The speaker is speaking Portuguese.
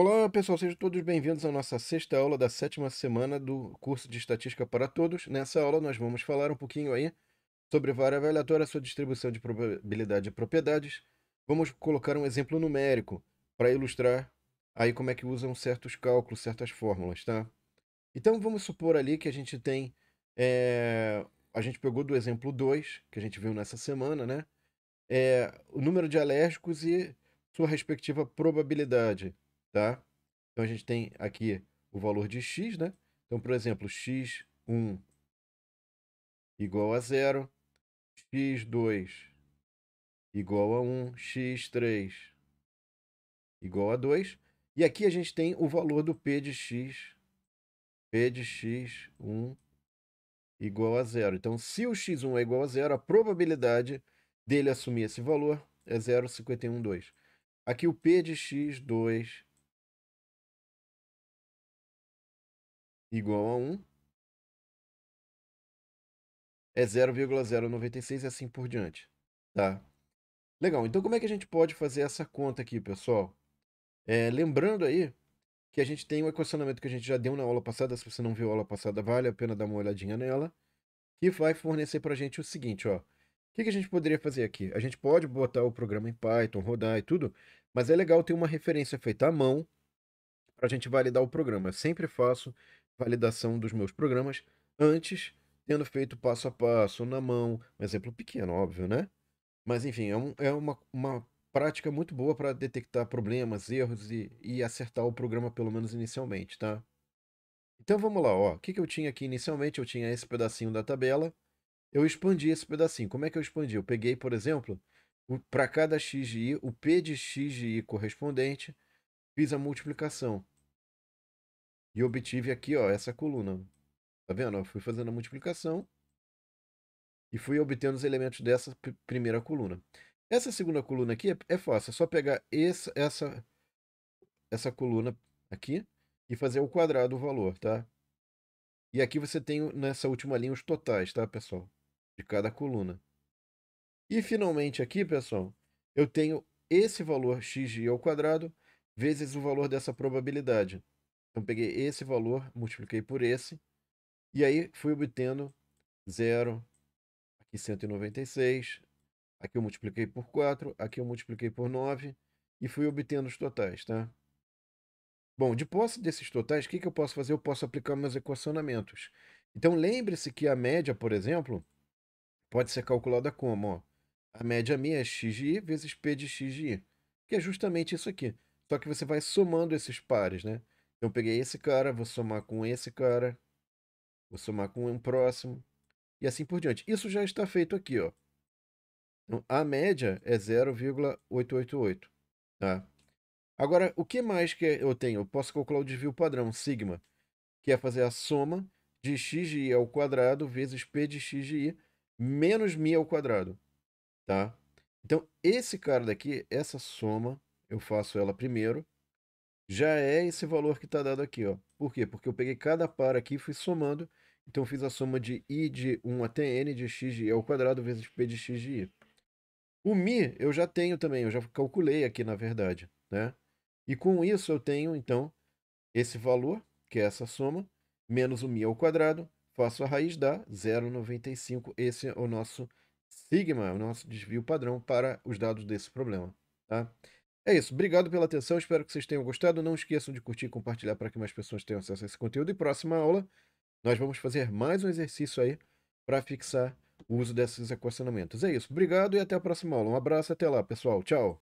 Olá, pessoal, sejam todos bem-vindos à nossa sexta aula da sétima semana do curso de Estatística para Todos. Nessa aula, nós vamos falar um pouquinho aí sobre variável aleatória, sua distribuição de probabilidade e propriedades. Vamos colocar um exemplo numérico para ilustrar aí como é que usam certos cálculos, certas fórmulas, tá? Então, vamos supor ali que a gente tem. É... A gente pegou do exemplo 2, que a gente viu nessa semana, né? É... O número de alérgicos e sua respectiva probabilidade tá? Então a gente tem aqui o valor de x, né? Então, por exemplo, x1 igual a 0, x2 igual a 1, x3 igual a 2. E aqui a gente tem o valor do p de x, p de x1 igual a 0. Então, se o x1 é igual a 0, a probabilidade dele assumir esse valor é 0,512. Aqui o p de x2 igual a 1 é 0,096 e assim por diante, tá? Legal, então como é que a gente pode fazer essa conta aqui, pessoal? É, lembrando aí que a gente tem um equacionamento que a gente já deu na aula passada, se você não viu a aula passada, vale a pena dar uma olhadinha nela, que vai fornecer para a gente o seguinte, ó. O que, que a gente poderia fazer aqui? A gente pode botar o programa em Python, rodar e tudo, mas é legal ter uma referência feita à mão para a gente validar o programa. Eu sempre faço validação dos meus programas antes, tendo feito passo a passo, na mão. Um exemplo pequeno, óbvio, né? Mas enfim, é, um, é uma, uma prática muito boa para detectar problemas, erros e, e acertar o programa, pelo menos inicialmente, tá? Então vamos lá, ó. O que, que eu tinha aqui inicialmente? Eu tinha esse pedacinho da tabela. Eu expandi esse pedacinho. Como é que eu expandi? Eu peguei, por exemplo, para cada x de i, o p de x de i correspondente, fiz a multiplicação. E obtive aqui, ó, essa coluna. Tá vendo? Eu fui fazendo a multiplicação e fui obtendo os elementos dessa primeira coluna. Essa segunda coluna aqui é, é fácil, é só pegar essa, essa coluna aqui e fazer o quadrado do valor, tá? E aqui você tem nessa última linha os totais, tá, pessoal? De cada coluna. E finalmente aqui, pessoal, eu tenho esse valor x ao quadrado vezes o valor dessa probabilidade. Então peguei esse valor, multipliquei por esse, e aí fui obtendo 0, aqui 196, aqui eu multipliquei por 4, aqui eu multipliquei por 9, e fui obtendo os totais, tá? Bom, de posse desses totais, o que, que eu posso fazer? Eu posso aplicar meus equacionamentos. Então lembre-se que a média, por exemplo, pode ser calculada como? Ó, a média minha é x de vezes p de x de que é justamente isso aqui. Só que você vai somando esses pares, né? Então eu peguei esse cara, vou somar com esse cara, vou somar com um próximo, e assim por diante. Isso já está feito aqui, ó. Então, a média é 0,888, tá? Agora, o que mais que eu tenho? Eu posso calcular o desvio padrão, sigma, que é fazer a soma de x de i ao quadrado vezes p de x de i menos mi ao quadrado, tá? Então, esse cara daqui, essa soma, eu faço ela primeiro, já é esse valor que está dado aqui. Ó. Por quê? Porque eu peguei cada par aqui e fui somando. Então, fiz a soma de i de 1 até n de x de i ao quadrado vezes p de x de i. O mi eu já tenho também, eu já calculei aqui, na verdade. Né? E com isso, eu tenho, então, esse valor, que é essa soma, menos o mi ao quadrado, faço a raiz da 0,95. Esse é o nosso sigma, o nosso desvio padrão para os dados desse problema. Tá? É isso, obrigado pela atenção, espero que vocês tenham gostado. Não esqueçam de curtir e compartilhar para que mais pessoas tenham acesso a esse conteúdo. E próxima aula, nós vamos fazer mais um exercício aí para fixar o uso desses equacionamentos. É isso, obrigado e até a próxima aula. Um abraço, até lá, pessoal. Tchau!